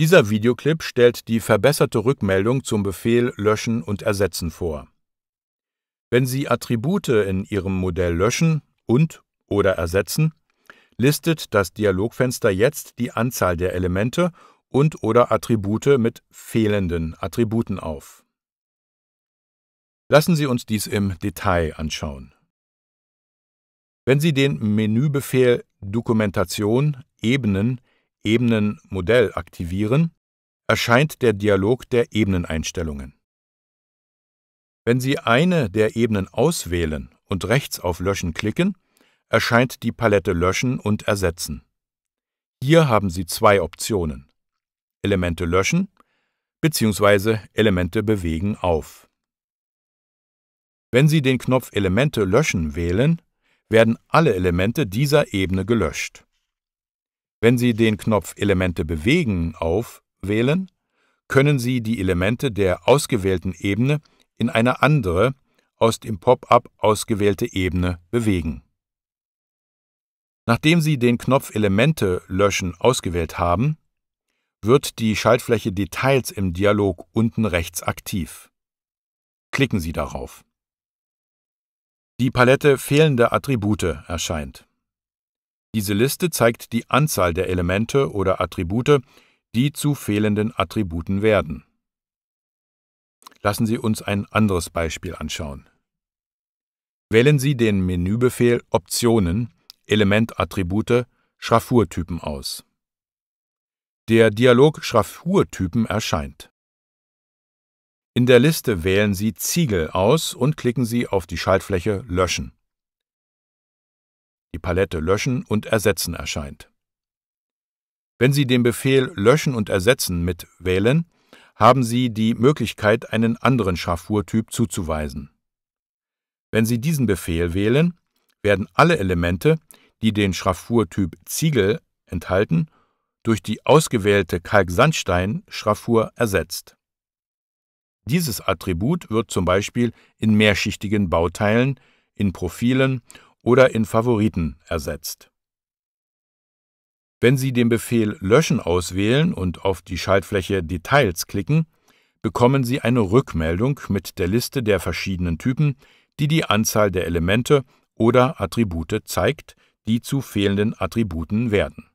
Dieser Videoclip stellt die verbesserte Rückmeldung zum Befehl Löschen und Ersetzen vor. Wenn Sie Attribute in Ihrem Modell löschen und oder ersetzen, listet das Dialogfenster jetzt die Anzahl der Elemente und oder Attribute mit fehlenden Attributen auf. Lassen Sie uns dies im Detail anschauen. Wenn Sie den Menübefehl Dokumentation Ebenen Ebenen-Modell aktivieren, erscheint der Dialog der Ebeneneinstellungen. Wenn Sie eine der Ebenen auswählen und rechts auf Löschen klicken, erscheint die Palette Löschen und Ersetzen. Hier haben Sie zwei Optionen. Elemente löschen bzw. Elemente bewegen auf. Wenn Sie den Knopf Elemente löschen wählen, werden alle Elemente dieser Ebene gelöscht. Wenn Sie den Knopf Elemente bewegen auf wählen, können Sie die Elemente der ausgewählten Ebene in eine andere, aus dem Pop-up ausgewählte Ebene bewegen. Nachdem Sie den Knopf Elemente löschen ausgewählt haben, wird die Schaltfläche Details im Dialog unten rechts aktiv. Klicken Sie darauf. Die Palette fehlende Attribute erscheint. Diese Liste zeigt die Anzahl der Elemente oder Attribute, die zu fehlenden Attributen werden. Lassen Sie uns ein anderes Beispiel anschauen. Wählen Sie den Menübefehl Optionen, Elementattribute, Schraffurtypen aus. Der Dialog Schraffurtypen erscheint. In der Liste wählen Sie Ziegel aus und klicken Sie auf die Schaltfläche Löschen die Palette Löschen und Ersetzen erscheint. Wenn Sie den Befehl Löschen und Ersetzen mit wählen, haben Sie die Möglichkeit, einen anderen Schraffurtyp zuzuweisen. Wenn Sie diesen Befehl wählen, werden alle Elemente, die den Schraffurtyp Ziegel enthalten, durch die ausgewählte Kalksandstein-Schraffur ersetzt. Dieses Attribut wird zum Beispiel in mehrschichtigen Bauteilen, in Profilen oder in Favoriten ersetzt. Wenn Sie den Befehl Löschen auswählen und auf die Schaltfläche Details klicken, bekommen Sie eine Rückmeldung mit der Liste der verschiedenen Typen, die die Anzahl der Elemente oder Attribute zeigt, die zu fehlenden Attributen werden.